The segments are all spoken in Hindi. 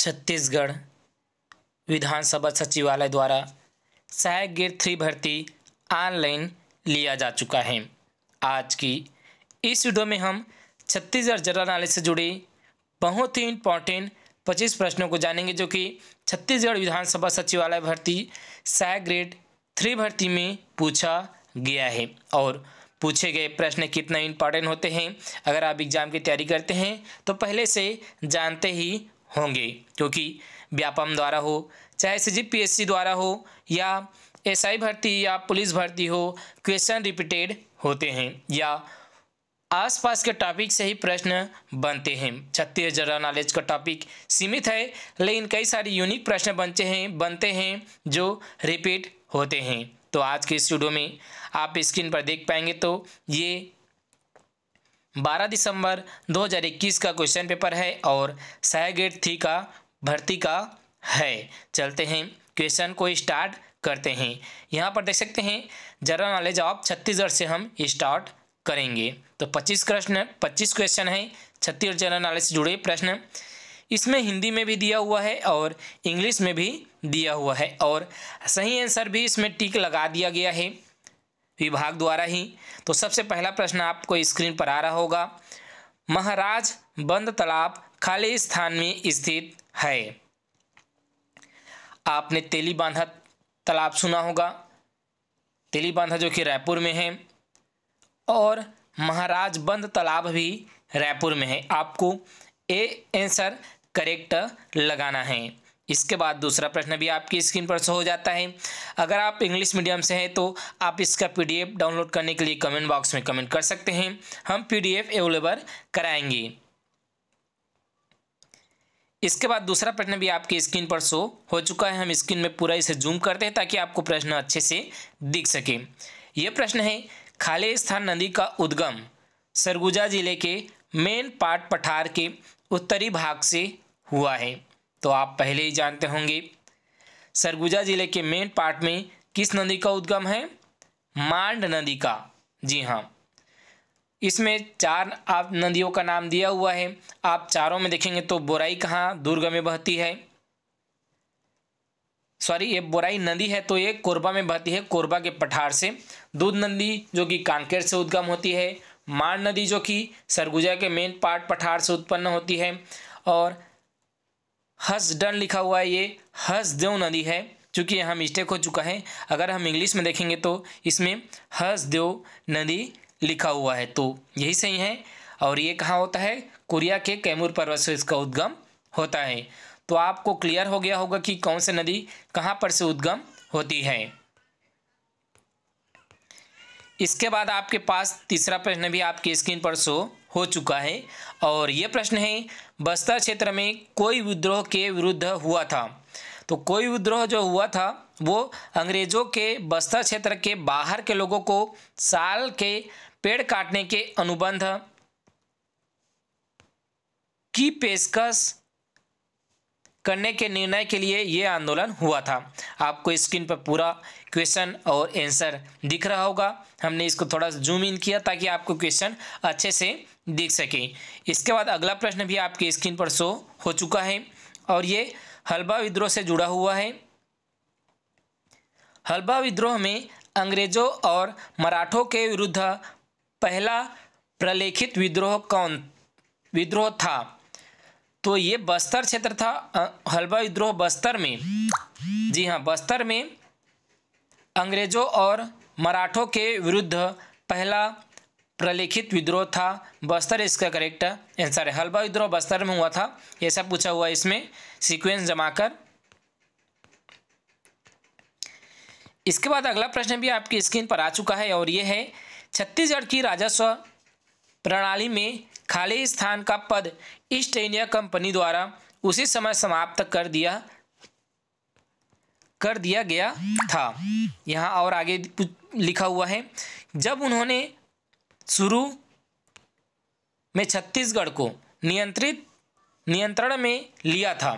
छत्तीसगढ़ विधानसभा सचिवालय द्वारा सहायक ग्रेड थ्री भर्ती ऑनलाइन लिया जा चुका है आज की इस वीडियो में हम छत्तीसगढ़ जनरल नॉलेज से जुड़े बहुत ही इम्पॉर्टेंट पच्चीस प्रश्नों को जानेंगे जो कि छत्तीसगढ़ विधानसभा सचिवालय भर्ती सहायक ग्रेड थ्री भर्ती में पूछा गया है और पूछे गए प्रश्न कितना इम्पॉर्टेंट होते हैं अगर आप एग्ज़ाम की तैयारी करते हैं तो पहले से जानते ही होंगे क्योंकि व्यापम द्वारा हो चाहे सी जी द्वारा हो या एसआई भर्ती या पुलिस भर्ती हो क्वेश्चन रिपीटेड होते हैं या आसपास के टॉपिक से ही प्रश्न बनते हैं छत्तीस जनरल नॉलेज का टॉपिक सीमित है लेकिन कई सारे यूनिक प्रश्न बनते हैं बनते हैं जो रिपीट होते हैं तो आज के स्टूडियो में आप स्क्रीन पर देख पाएंगे तो ये 12 दिसंबर 2021 का क्वेश्चन पेपर है और सह ग्रेड थ्री का भर्ती का है चलते हैं क्वेश्चन को स्टार्ट करते हैं यहाँ पर देख सकते हैं जनरल नॉलेज ऑफ छत्तीसगढ़ से हम स्टार्ट करेंगे तो 25 प्रश्न 25 क्वेश्चन है छत्तीसगढ़ जनरल नॉलेज से जुड़े प्रश्न इसमें हिंदी में भी दिया हुआ है और इंग्लिश में भी दिया हुआ है और सही आंसर भी इसमें टिक लगा दिया गया है विभाग द्वारा ही तो सबसे पहला प्रश्न आपको स्क्रीन पर आ रहा होगा महाराज बंद तालाब खाली स्थान में स्थित है आपने तेली बांधा तालाब सुना होगा तेली बांधा जो कि रायपुर में है और महाराज बंद तालाब भी रायपुर में है आपको ए आंसर करेक्ट लगाना है इसके बाद दूसरा प्रश्न भी आपकी स्क्रीन पर शो हो जाता है अगर आप इंग्लिश मीडियम से हैं तो आप इसका पीडीएफ डाउनलोड करने के लिए कमेंट बॉक्स में कमेंट कर सकते हैं हम पीडीएफ अवेलेबल कराएंगे इसके बाद दूसरा प्रश्न भी आपकी स्क्रीन पर शो हो चुका है हम स्क्रीन में पूरा इसे जूम करते हैं ताकि आपको प्रश्न अच्छे से दिख सके ये प्रश्न है स्थान नदी का उद्गम सरगुजा जिले के मेन पाट पठार के उत्तरी भाग से हुआ है तो आप पहले ही जानते होंगे सरगुजा जिले के मेन पार्ट में किस नदी का उद्गम है मांड नदी का जी हाँ इसमें चार आप नदियों का नाम दिया हुआ है आप चारों में देखेंगे तो बोराई कहाँ दुर्ग में बहती है सॉरी ये बोराई नदी है तो ये कोरबा में बहती है कोरबा के पठार से दूध नदी जो कि कांकेर से उद्गम होती है मांड नदी जो कि सरगुजा के मेन पार्ट पठार से उत्पन्न होती है और डन लिखा हुआ है ये देव नदी है चूँकि यहाँ मिस्टेक हो चुका है अगर हम इंग्लिश में देखेंगे तो इसमें देव नदी लिखा हुआ है तो यही सही है और ये कहाँ होता है कोरिया के कैमूर पर्वत से इसका उद्गम होता है तो आपको क्लियर हो गया होगा कि कौन से नदी कहाँ पर से उद्गम होती है इसके बाद आपके पास तीसरा प्रश्न भी आपकी स्क्रीन पर शो हो चुका है और ये प्रश्न है बस्तर क्षेत्र में कोई विद्रोह के विरुद्ध हुआ था तो कोई विद्रोह जो हुआ था वो अंग्रेज़ों के बस्तर क्षेत्र के बाहर के लोगों को साल के पेड़ काटने के अनुबंध की पेशकश करने के निर्णय के लिए ये आंदोलन हुआ था आपको स्क्रीन पर पूरा क्वेश्चन और आंसर दिख रहा होगा हमने इसको थोड़ा जूम इन किया ताकि आपको क्वेश्चन अच्छे से देख सकें इसके बाद अगला प्रश्न भी आपके स्क्रीन पर शो हो चुका है और ये हलबा विद्रोह से जुड़ा हुआ है हलबा विद्रोह में अंग्रेजों और मराठों के विरुद्ध पहला प्रलेखित विद्रोह कौन विद्रोह था तो ये बस्तर क्षेत्र था हलवा विद्रोह बस्तर में जी हाँ बस्तर में अंग्रेजों और मराठों के विरुद्ध पहला प्रलेखित विद्रोह था बस्तर इसका करेक्ट आंसर है हलवा विद्रोह बस्तर में हुआ था यह सब पूछा हुआ इसमें सीक्वेंस जमा कर इसके बाद अगला प्रश्न भी आपकी स्क्रीन पर आ चुका है और यह है छत्तीसगढ़ की राजस्व प्रणाली में खाली स्थान का पद ईस्ट इंडिया कंपनी द्वारा उसी समय समाप्त कर दिया कर दिया गया था यहाँ और आगे लिखा हुआ है जब उन्होंने शुरू में छत्तीसगढ़ को नियंत्रित नियंत्रण में लिया था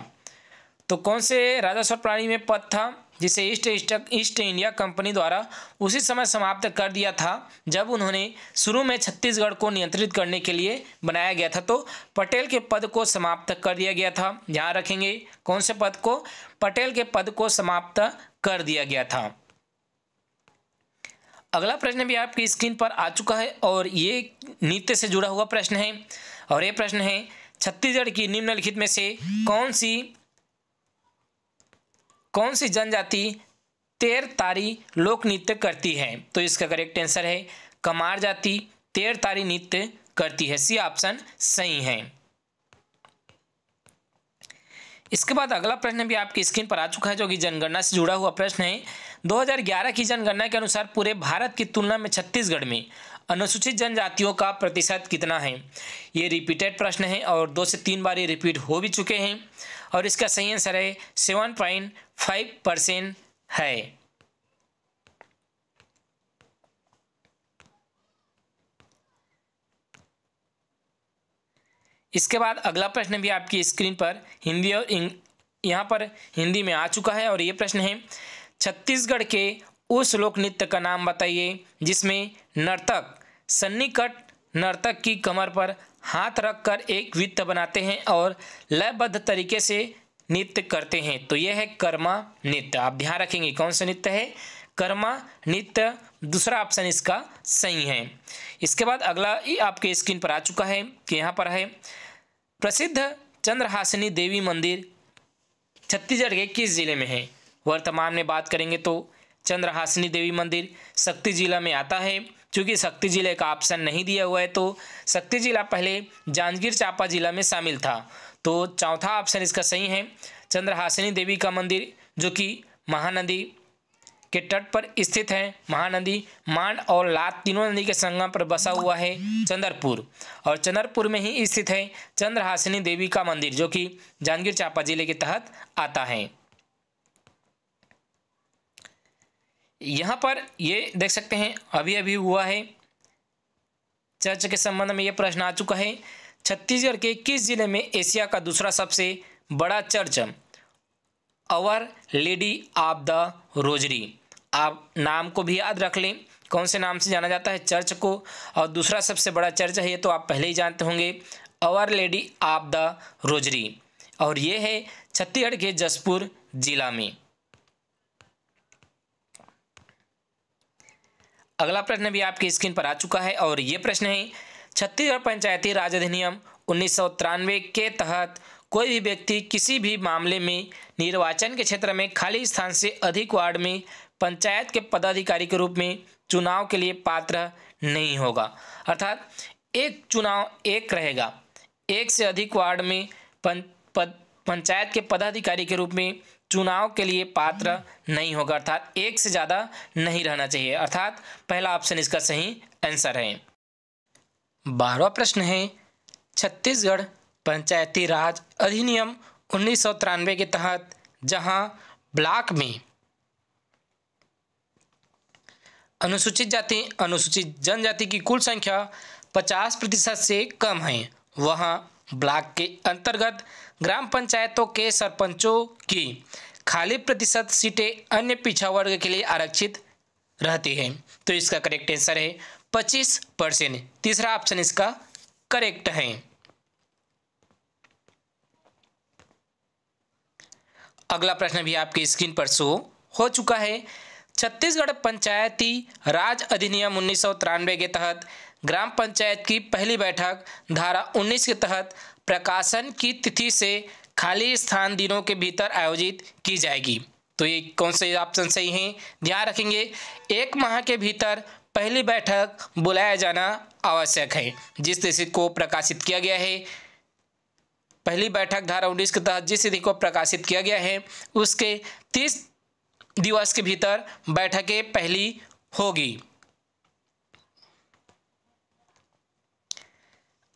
तो कौन से राजस्व प्राणी में पद था जिसे East East East India Company द्वारा उसी समय समाप्त कर दिया था जब उन्होंने शुरू में छत्तीसगढ़ को नियंत्रित करने के लिए बनाया गया था तो पटेल के पद को समाप्त कर दिया गया था ध्यान रखेंगे कौन से पद को पटेल के पद को समाप्त कर दिया गया था अगला प्रश्न भी आपकी स्क्रीन पर आ चुका है और ये नृत्य से जुड़ा हुआ प्रश्न है और ये प्रश्न है छत्तीसगढ़ की निम्नलिखित में से कौन सी कौन सी जनजाति तेर तारी लोक नृत्य करती है तो इसका करेक्ट आंसर है कमार जाति तेर तारी नृत्य करती है सी ऑप्शन सही है इसके बाद अगला प्रश्न भी आपकी स्क्रीन पर आ चुका है जो कि जनगणना से जुड़ा हुआ प्रश्न है 2011 की जनगणना के अनुसार पूरे भारत की तुलना में छत्तीसगढ़ में अनुसूचित जनजातियों का प्रतिशत कितना है ये रिपीटेड प्रश्न है और दो से तीन बार ये रिपीट हो भी चुके हैं और इसका सही आंसर है सेवन पॉइंट फाइव परसेंट है इसके बाद अगला प्रश्न भी आपकी स्क्रीन पर हिंदी और यहाँ पर हिंदी में आ चुका है और ये प्रश्न है छत्तीसगढ़ के उस लोक नृत्य का नाम बताइए जिसमें नर्तक सन्निकट नर्तक की कमर पर हाथ रखकर एक वित्त बनाते हैं और लयबद्ध तरीके से नृत्य करते हैं तो यह है कर्मा नृत्य आप ध्यान रखेंगे कौन सा नृत्य है कर्मा नृत्य दूसरा ऑप्शन इसका सही है इसके बाद अगला ये आपके स्क्रीन पर आ चुका है कि यहाँ पर है प्रसिद्ध चंद्रहासिनी देवी मंदिर छत्तीसगढ़ के किस ज़िले में है वर्तमान में बात करेंगे तो चंद्रहासिनी देवी मंदिर शक्ति जिला में आता है क्योंकि शक्ति जिले का ऑप्शन नहीं दिया हुआ है तो शक्ति जिला पहले जांजगीर चांपा जिला में शामिल था तो चौथा ऑप्शन इसका सही है चंद्रहासिनी देवी का मंदिर जो कि महानदी के तट पर स्थित है महानदी मान और लात तीनों नदी के संगम पर बसा हुआ है चंद्रपुर और चंद्रपुर में ही स्थित है चंद्रहासिनी देवी का मंदिर जो कि जांजगीर चांपा जिले के तहत आता है यहाँ पर ये देख सकते हैं अभी अभी हुआ है चर्च के संबंध में ये प्रश्न आ चुका है छत्तीसगढ़ के किस जिले में एशिया का दूसरा सबसे बड़ा church Our Lady of the Rosary आप नाम को भी याद रख लें कौन से नाम से जाना जाता है चर्च को और दूसरा सबसे बड़ा चर्च है ये तो आप पहले ही जानते होंगे Our Lady of the Rosary और ये है छत्तीसगढ़ के जसपुर जिला में अगला प्रश्न भी आपकी स्क्रीन पर आ चुका है और ये प्रश्न है छत्तीसगढ़ पंचायती राज अधिनियम उन्नीस के तहत कोई भी व्यक्ति किसी भी मामले में निर्वाचन के क्षेत्र में खाली स्थान से अधिक वार्ड में पंचायत के पदाधिकारी के रूप में चुनाव के लिए पात्र नहीं होगा अर्थात एक चुनाव एक रहेगा एक से अधिक वार्ड में पं, पद, पंचायत के पदाधिकारी के रूप में चुनाव के लिए पात्र नहीं होगा अर्थात एक से ज़्यादा नहीं रहना चाहिए अर्थात पहला ऑप्शन इसका सही आंसर है बारहवा प्रश्न है छत्तीसगढ़ पंचायती राज अधिनियम उन्नीस के तहत जहां ब्लॉक में अनुसूचित जाति अनुसूचित जनजाति की कुल संख्या पचास प्रतिशत से कम है वहाँ ब्लॉक के अंतर्गत ग्राम पंचायतों के सरपंचों की खाली प्रतिशत सीटें अन्य पिछड़ा वर्ग के लिए आरक्षित रहती हैं तो इसका करेक्ट आंसर है पच्चीस परसेंट तीसरा ऑप्शन इसका करेक्ट है अगला प्रश्न भी आपके स्क्रीन पर शो हो चुका है छत्तीसगढ़ पंचायती राज अधिनियम उन्नीस के तहत ग्राम पंचायत की पहली बैठक धारा 19 के तहत प्रकाशन की तिथि से खाली स्थान दिनों के भीतर आयोजित की जाएगी तो ये कौन से ऑप्शन सही हैं ध्यान रखेंगे एक माह के भीतर पहली बैठक बुलाया जाना आवश्यक है जिस तिथि को प्रकाशित किया गया है पहली बैठक धारा उन्नीस के तहत जिस तिथि को प्रकाशित किया गया है उसके तीस दिवस के भीतर बैठकें पहली होगी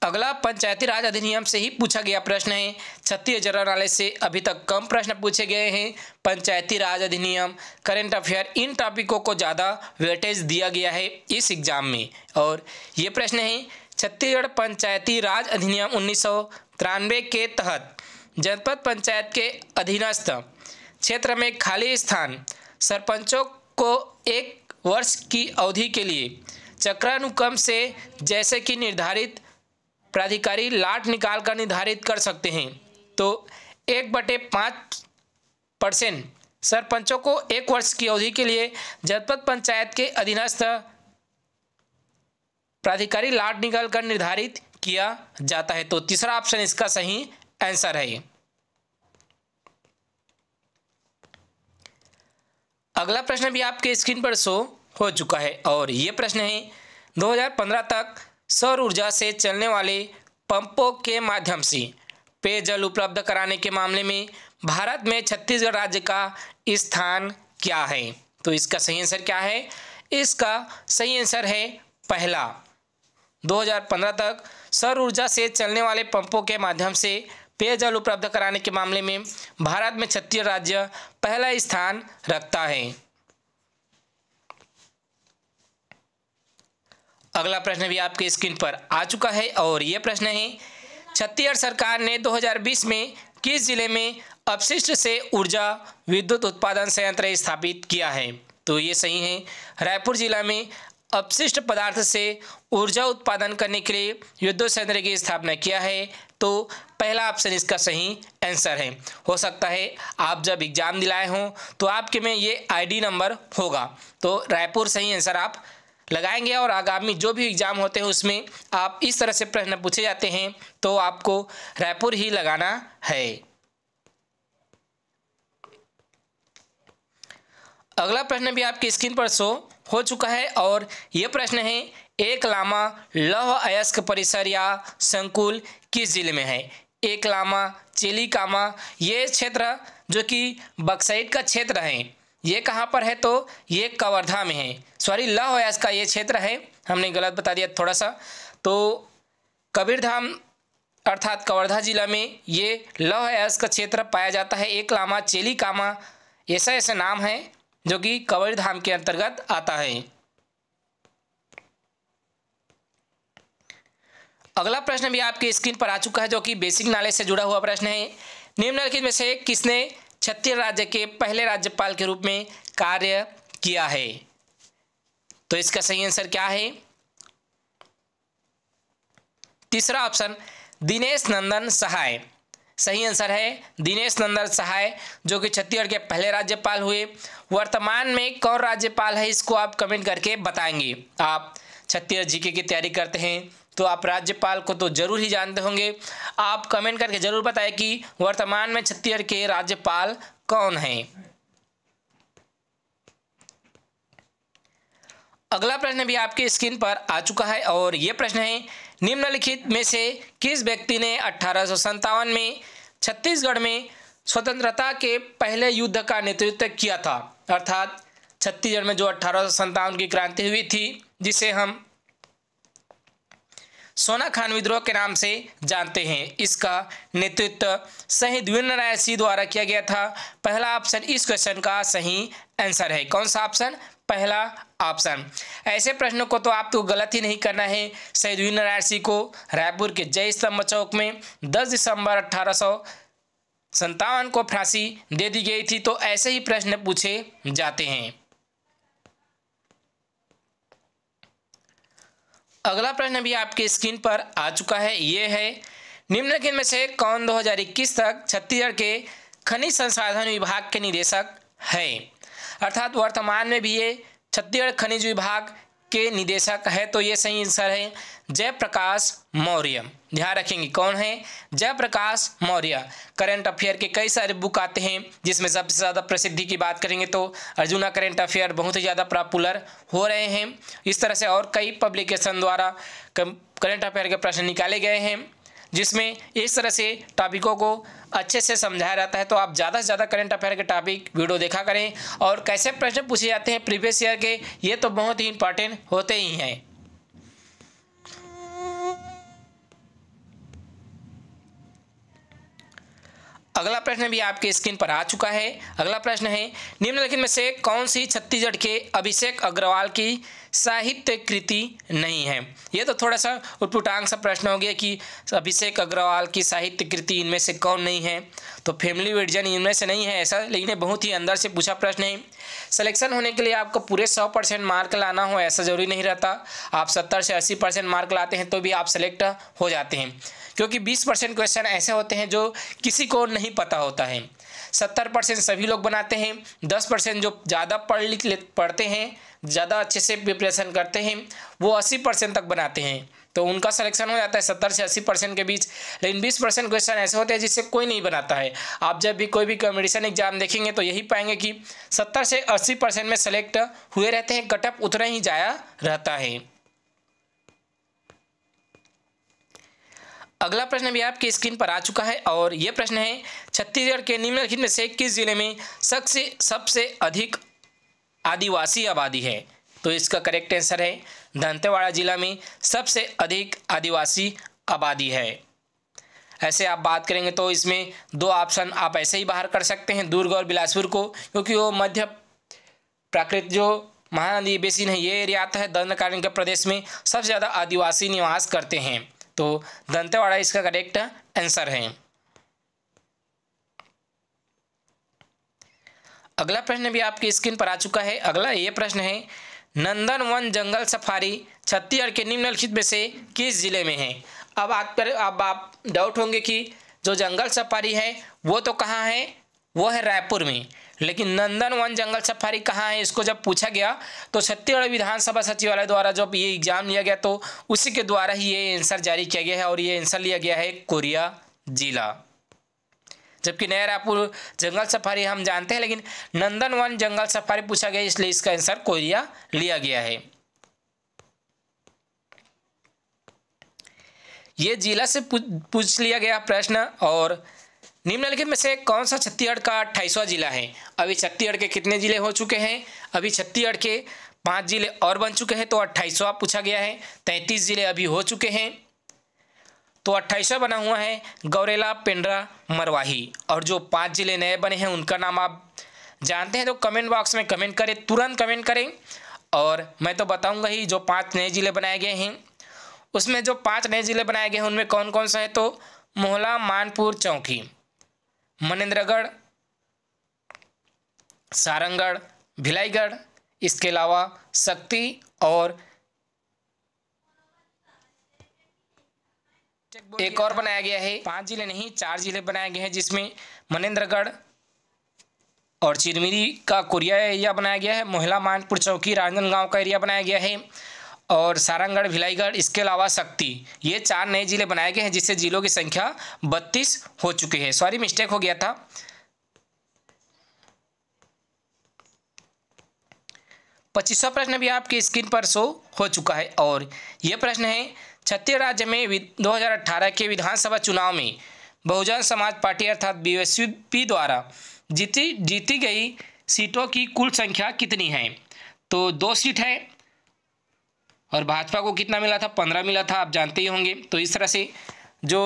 अगला पंचायती राज अधिनियम से ही पूछा गया प्रश्न है छत्तीस जनरल से अभी तक कम प्रश्न पूछे गए हैं पंचायती राज अधिनियम करंट अफेयर इन टॉपिकों को ज़्यादा वेटेज दिया गया है इस एग्ज़ाम में और ये प्रश्न है छत्तीसगढ़ पंचायती राज अधिनियम उन्नीस के तहत जनपद पंचायत के अधीनस्थ क्षेत्र में खाली स्थान सरपंचों को एक वर्ष की अवधि के लिए चक्रानुक्रम से जैसे कि निर्धारित प्राधिकारी लाट निकाल कर निर्धारित कर सकते हैं तो एक बटे पाँच परसेंट सरपंचों को एक वर्ष की अवधि के लिए जनपद पंचायत के अधीनस्थ प्राधिकारी लाट निकाल कर निर्धारित किया जाता है तो तीसरा ऑप्शन इसका सही आंसर है अगला प्रश्न भी आपके स्क्रीन पर शो हो चुका है और ये प्रश्न है 2015 तक सौर ऊर्जा से चलने वाले पंपों के माध्यम से पेयजल उपलब्ध कराने के मामले में भारत में छत्तीसगढ़ राज्य का स्थान क्या है तो इसका सही आंसर क्या है इसका सही आंसर है पहला 2015 तक सौर ऊर्जा से चलने वाले पंपों के माध्यम से पेयजल उपलब्ध कराने के मामले में भारत में छत्तीसगढ़ राज्य पहला स्थान रखता है अगला प्रश्न भी आपके स्क्रीन पर आ चुका है और यह प्रश्न है छत्तीसगढ़ सरकार ने 2020 में किस जिले में अपशिष्ट से ऊर्जा विद्युत उत्पादन संयंत्र स्थापित किया है तो ये सही है रायपुर जिला में अपशिष्ट पदार्थ से ऊर्जा उत्पादन करने के लिए विद्युत संयंत्र की स्थापना किया है तो पहला ऑप्शन इसका सही आंसर है हो सकता है आप जब एग्ज़ाम दिलाए हों तो आपके में ये आईडी नंबर होगा तो रायपुर सही आंसर आप लगाएंगे और आगामी जो भी एग्ज़ाम होते हैं उसमें आप इस तरह से प्रश्न पूछे जाते हैं तो आपको रायपुर ही लगाना है अगला प्रश्न भी आपकी स्क्रीन पर शो हो चुका है और यह प्रश्न है एक लामा लौह अयस्क परिसर या संकुल किस जिले में है एक लामा कामा ये क्षेत्र जो कि बक्साइड का क्षेत्र है ये कहाँ पर है तो ये कवर्धा में है सॉरी लौह अयस्क का ये क्षेत्र है हमने गलत बता दिया थोड़ा सा तो कबीरधाम अर्थात कवर्धा जिला में ये लौह अयस्क क्षेत्र पाया जाता है एक लामा कामा ऐसा ऐसा नाम है जो कि कबीरधाम के अंतर्गत आता है अगला प्रश्न भी आपकी स्क्रीन पर आ चुका है जो कि बेसिक नॉलेज से जुड़ा हुआ प्रश्न है निम्नलिखित में से किसने छत्तीसगढ़ राज्य के पहले राज्यपाल के रूप में कार्य किया है तो इसका सही आंसर क्या है तीसरा ऑप्शन दिनेश नंदन सहाय सही आंसर है दिनेश नंदन सहाय जो कि छत्तीसगढ़ के पहले राज्यपाल हुए वर्तमान में कौन राज्यपाल है इसको आप कमेंट करके बताएंगे आप छत्तीसगढ़ जीके की तैयारी करते हैं तो आप राज्यपाल को तो जरूर ही जानते होंगे आप कमेंट करके ज़रूर बताएं कि वर्तमान में छत्तीसगढ़ के राज्यपाल कौन हैं अगला प्रश्न भी आपके स्क्रीन पर आ चुका है और ये प्रश्न है निम्नलिखित में से किस व्यक्ति ने अठारह में छत्तीसगढ़ में स्वतंत्रता के पहले युद्ध का नेतृत्व किया था अर्थात छत्तीसगढ़ में जो अठारह की क्रांति हुई थी जिसे हम सोना खान विद्रोह के नाम से जानते हैं इसका नेतृत्व शहीद वीर नारायण सिंह द्वारा किया गया था पहला ऑप्शन इस क्वेश्चन का सही आंसर है कौन सा ऑप्शन पहला ऑप्शन ऐसे प्रश्नों को तो आपको तो गलत ही नहीं करना है शहीद वीर नारायण सिंह को रायपुर के जय स्तंभ चौक में दस दिसंबर अठारह संतावन को फांसी दे दी गई थी तो ऐसे ही प्रश्न पूछे जाते हैं अगला प्रश्न भी आपके स्क्रीन पर आ चुका है ये है निम्नलिखित में से कौन 2021 तक छत्तीसगढ़ के खनिज संसाधन विभाग के निदेशक है अर्थात वर्तमान में भी ये छत्तीसगढ़ खनिज विभाग के निदेशक है तो ये सही आंसर है जयप्रकाश मौर्य ध्यान रखेंगे कौन है जयप्रकाश मौर्य करंट अफेयर के कई सारे बुक आते हैं जिसमें सबसे ज़्यादा प्रसिद्धि की बात करेंगे तो अर्जुना करंट अफेयर बहुत ही ज़्यादा पॉपुलर हो रहे हैं इस तरह से और कई पब्लिकेशन द्वारा करंट अफेयर के प्रश्न निकाले गए हैं जिसमें इस तरह से टॉपिकों को अच्छे से समझाया जाता है तो आप ज़्यादा से ज़्यादा करंट अफेयर के टॉपिक वीडियो देखा करें और कैसे प्रश्न पूछे जाते हैं प्रीवियस ईयर के ये तो बहुत ही इंपॉर्टेंट होते ही हैं अगला प्रश्न भी आपके स्क्रीन पर आ चुका है अगला प्रश्न है निम्नलिखित में से कौन सी छत्तीसगढ़ के अभिषेक अग्रवाल की साहित्य कृति नहीं है ये तो थोड़ा सा उटपुटांग सा प्रश्न हो गया कि अभिषेक अग्रवाल की साहित्य कृति इनमें से कौन नहीं है तो फैमिली विर्जन इनमें से नहीं है ऐसा लेकिन ये बहुत ही अंदर से पूछा प्रश्न है सिलेक्शन होने के लिए आपको पूरे सौ परसेंट मार्क लाना हो ऐसा ज़रूरी नहीं रहता आप सत्तर से अस्सी परसेंट मार्क लाते हैं तो भी आप सेलेक्ट हो जाते हैं क्योंकि बीस परसेंट क्वेश्चन ऐसे होते हैं जो किसी को नहीं पता होता है सत्तर परसेंट सभी लोग बनाते हैं दस परसेंट जो ज़्यादा पढ़ लिख ले पढ़ते हैं ज़्यादा अच्छे से प्रिपरेशन करते हैं वो अस्सी परसेंट तक बनाते हैं तो उनका सिलेक्शन हो जाता है सत्तर से अस्सी परसेंट के बीच लेकिन बीस परसेंट क्वेश्चन ऐसे होते हैं जिससे कोई नहीं बनाता है आप जब भी कोई भी कॉम्पिटिशन एग्जाम देखेंगे तो यही पाएंगे कि सत्तर से अस्सी परसेंट में सेलेक्ट हुए रहते हैं कटअप उतना ही जाया रहता है अगला प्रश्न भी आपकी स्क्रीन पर आ चुका है और ये प्रश्न है छत्तीसगढ़ के निम्नलिखित में से किस जिले में सबसे सबसे अधिक आदिवासी आबादी है तो इसका करेक्ट आंसर है दंतेवाड़ा जिला में सबसे अधिक आदिवासी आबादी है ऐसे आप बात करेंगे तो इसमें दो ऑप्शन आप ऐसे ही बाहर कर सकते हैं दुर्ग और बिलासपुर को क्योंकि वो मध्य प्राकृत जो महानदी बेसिन है ये एरिया आता है दंड के प्रदेश में सबसे ज़्यादा आदिवासी निवास करते हैं तो दंतेवाड़ा इसका करेक्ट आंसर है अगला प्रश्न भी आपकी स्क्रीन पर आ चुका है अगला ये प्रश्न है नंदन वन जंगल सफारी छत्तीसगढ़ के निम्नलिखित में से किस जिले में है अब आप पर अब आप डाउट होंगे कि जो जंगल सफारी है वो तो कहाँ है वो है रायपुर में लेकिन नंदन वन जंगल सफारी कहाँ है इसको जब पूछा गया तो छत्तीसगढ़ विधानसभा सचिवालय द्वारा जब ये एग्ज़ाम लिया गया तो उसी के द्वारा ही ये आंसर जारी किया गया है और ये आंसर लिया गया है कोरिया जिला जबकि नया रायपुर जंगल सफारी हम जानते हैं लेकिन नंदन वन जंगल सफारी पूछा गया इसलिए इसका आंसर कोरिया लिया गया है ये जिला से पूछ लिया गया प्रश्न और निम्नलिखित में से कौन सा छत्तीसगढ़ का अट्ठाईसवां जिला है अभी छत्तीसगढ़ के कितने जिले हो चुके हैं अभी छत्तीसगढ़ के पाँच जिले और बन चुके हैं तो अट्ठाईसवा पूछा गया है तैंतीस जिले अभी हो चुके हैं तो अट्ठाईसवा बना हुआ है गौरेला पेंड्रा मरवाही और जो पाँच जिले नए बने हैं उनका नाम आप जानते हैं तो कमेंट बॉक्स में कमेंट करें तुरंत कमेंट करें और मैं तो बताऊंगा ही जो पांच नए ज़िले बनाए गए हैं उसमें जो पांच नए ज़िले बनाए गए हैं उनमें कौन कौन सा है तो मोहला मानपुर चौकी मनेन्द्रगढ़ सारंगढ़ भिलाईगढ़ इसके अलावा शक्ति और एक और बनाया गया है पांच जिले नहीं चार जिले बनाए गए हैं जिसमें मनेन्द्रगढ़ और चिरमिरी का कोरिया एरिया बनाया गया है मोहिला मानपुर चौकी राजनांदगांव का एरिया बनाया गया है और सारंगढ़ भिलाईगढ़ इसके अलावा शक्ति ये चार नए ज़िले बनाए गए हैं जिससे ज़िलों की संख्या बत्तीस हो चुकी है सॉरी मिस्टेक हो गया था पच्चीसवा प्रश्न भी आपकी स्क्रीन पर शो हो चुका है और ये प्रश्न है छत्तीसगढ़ राज्य में दो के विधानसभा चुनाव में बहुजन समाज पार्टी अर्थात बी द्वारा जीती जीती गई सीटों की कुल संख्या कितनी है तो दो सीट है और भाजपा को कितना मिला था पंद्रह मिला था आप जानते ही होंगे तो इस तरह से जो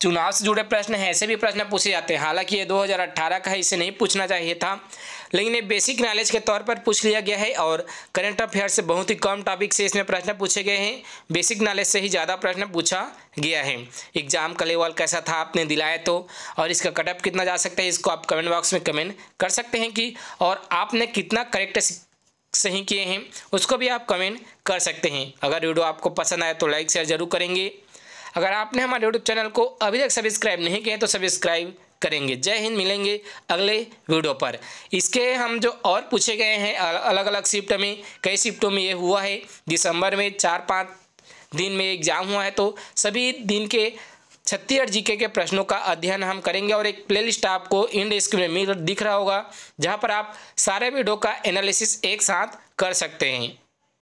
चुनाव से जुड़े प्रश्न हैं ऐसे भी प्रश्न पूछे जाते हैं हालांकि ये 2018 का है इसे नहीं पूछना चाहिए था लेकिन ये बेसिक नॉलेज के तौर पर पूछ लिया गया है और करंट अफेयर से बहुत ही कम टॉपिक से इसमें प्रश्न पूछे गए हैं बेसिक नॉलेज से ही ज़्यादा प्रश्न पूछा गया है एग्जाम का लेवल कैसा था आपने दिलाया तो और इसका कटअप कितना जा सकता है इसको आप कमेंट बॉक्स में कमेंट कर सकते हैं कि और आपने कितना करेक्ट सही किए हैं उसको भी आप कमेंट कर सकते हैं अगर वीडियो आपको पसंद आए तो लाइक शेयर जरूर करेंगे अगर आपने हमारे यूट्यूब चैनल को अभी तक सब्सक्राइब नहीं किया है तो सब्सक्राइब करेंगे जय हिंद मिलेंगे अगले वीडियो पर इसके हम जो और पूछे गए हैं अलग अलग शिफ्ट में कई शिफ्टों में ये हुआ है दिसंबर में चार पाँच दिन में एग्ज़ाम हुआ है तो सभी दिन के छत्तीसगढ़ जीके के प्रश्नों का अध्ययन हम करेंगे और एक प्लेलिस्ट आपको इन स्क्रीन में दिख रहा होगा जहां पर आप सारे वीडियो का एनालिसिस एक साथ कर सकते हैं